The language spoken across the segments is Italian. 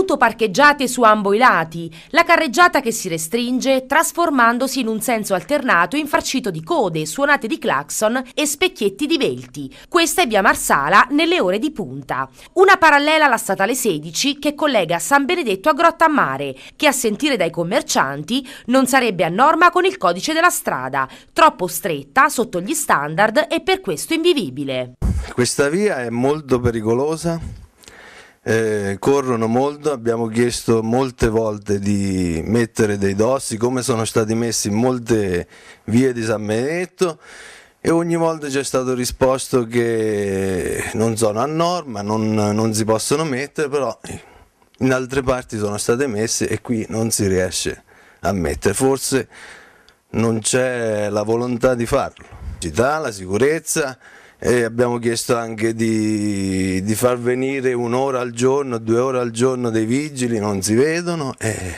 auto parcheggiate su ambo i lati, la carreggiata che si restringe trasformandosi in un senso alternato infarcito di code, suonate di clacson e specchietti di velti. Questa è via Marsala nelle ore di punta. Una parallela alla statale 16 che collega San Benedetto a Grottamare, che a sentire dai commercianti non sarebbe a norma con il codice della strada, troppo stretta sotto gli standard e per questo invivibile. Questa via è molto pericolosa eh, corrono molto, abbiamo chiesto molte volte di mettere dei dossi come sono stati messi in molte vie di San Benedetto e ogni volta ci è stato risposto che non sono a norma, non, non si possono mettere, però eh, in altre parti sono state messe e qui non si riesce a mettere, forse non c'è la volontà di farlo. La Città, la sicurezza, e abbiamo chiesto anche di, di far venire un'ora al giorno, due ore al giorno dei vigili, non si vedono e,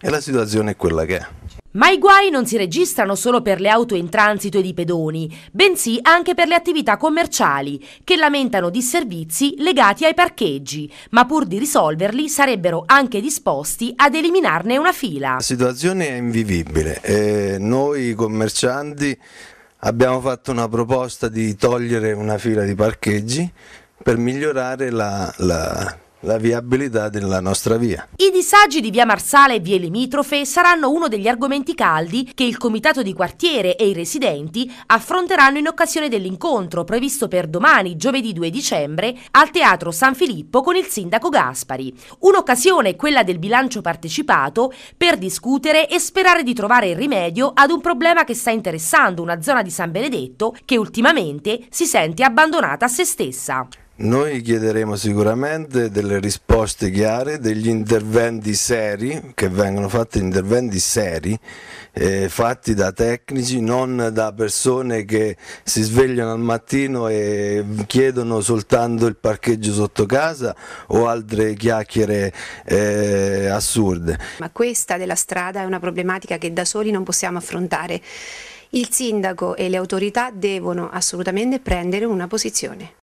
e la situazione è quella che è. Ma i guai non si registrano solo per le auto in transito ed i pedoni, bensì anche per le attività commerciali, che lamentano disservizi legati ai parcheggi, ma pur di risolverli sarebbero anche disposti ad eliminarne una fila. La situazione è invivibile. Eh, noi commercianti abbiamo fatto una proposta di togliere una fila di parcheggi per migliorare la, la la viabilità della nostra via. I disagi di via Marsale e vie limitrofe saranno uno degli argomenti caldi che il comitato di quartiere e i residenti affronteranno in occasione dell'incontro previsto per domani, giovedì 2 dicembre, al Teatro San Filippo con il sindaco Gaspari. Un'occasione, quella del bilancio partecipato, per discutere e sperare di trovare il rimedio ad un problema che sta interessando una zona di San Benedetto che ultimamente si sente abbandonata a se stessa. Noi chiederemo sicuramente delle risposte chiare, degli interventi seri, che vengono fatti interventi seri, eh, fatti da tecnici, non da persone che si svegliano al mattino e chiedono soltanto il parcheggio sotto casa o altre chiacchiere eh, assurde. Ma questa della strada è una problematica che da soli non possiamo affrontare. Il sindaco e le autorità devono assolutamente prendere una posizione.